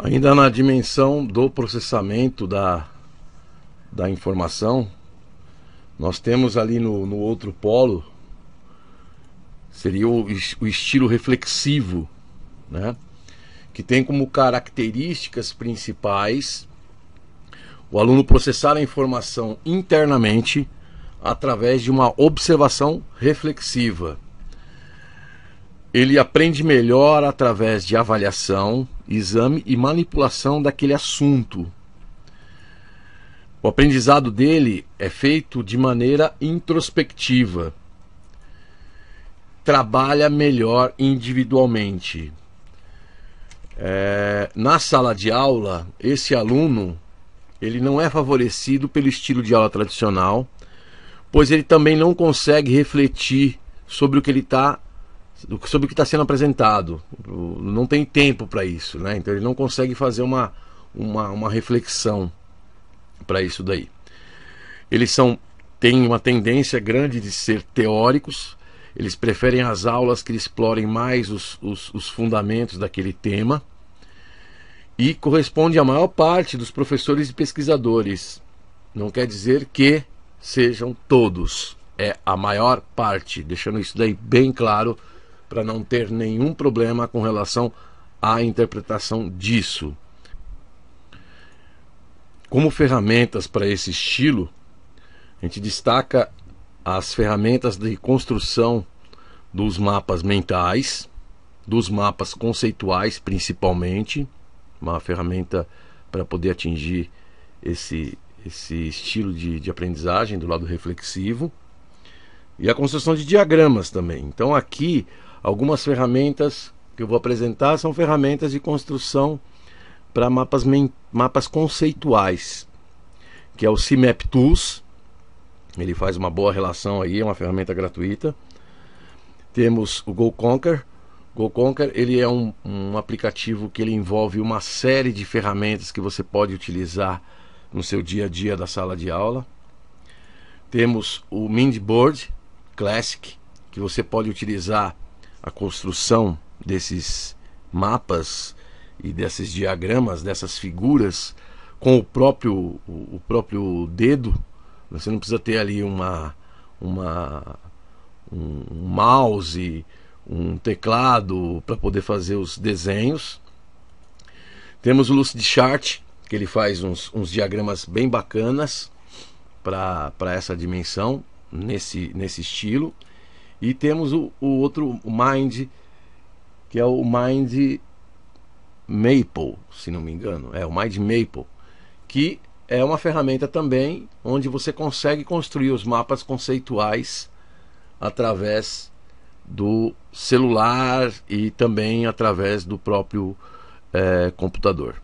Ainda na dimensão do processamento da, da informação, nós temos ali no, no outro polo, seria o, o estilo reflexivo, né? que tem como características principais o aluno processar a informação internamente através de uma observação reflexiva. Ele aprende melhor através de avaliação, exame e manipulação daquele assunto. O aprendizado dele é feito de maneira introspectiva. Trabalha melhor individualmente. É, na sala de aula, esse aluno ele não é favorecido pelo estilo de aula tradicional, pois ele também não consegue refletir sobre o que ele está sobre o que está sendo apresentado. Não tem tempo para isso, né? Então ele não consegue fazer uma, uma, uma reflexão para isso daí. Eles são têm uma tendência grande de ser teóricos. Eles preferem as aulas que explorem mais os, os, os fundamentos daquele tema e corresponde à maior parte dos professores e pesquisadores. Não quer dizer que sejam todos, é a maior parte, deixando isso daí bem claro para não ter nenhum problema com relação à interpretação disso. Como ferramentas para esse estilo, a gente destaca as ferramentas de construção dos mapas mentais, dos mapas conceituais principalmente, uma ferramenta para poder atingir esse, esse estilo de, de aprendizagem do lado reflexivo, e a construção de diagramas também. Então aqui Algumas ferramentas que eu vou apresentar são ferramentas de construção para mapas, mapas conceituais, que é o CMAP Tools. Ele faz uma boa relação aí, é uma ferramenta gratuita. Temos o GoConquer. GoConquer ele é um, um aplicativo que ele envolve uma série de ferramentas que você pode utilizar no seu dia a dia da sala de aula. Temos o Mindboard Classic, que você pode utilizar a construção desses mapas e desses diagramas, dessas figuras, com o próprio, o próprio dedo. Você não precisa ter ali uma, uma, um mouse, um teclado para poder fazer os desenhos. Temos o Lucid Chart, que ele faz uns, uns diagramas bem bacanas para essa dimensão, nesse, nesse estilo. E temos o, o outro o Mind, que é o Mind Maple, se não me engano. É o Mind Maple, que é uma ferramenta também onde você consegue construir os mapas conceituais através do celular e também através do próprio é, computador.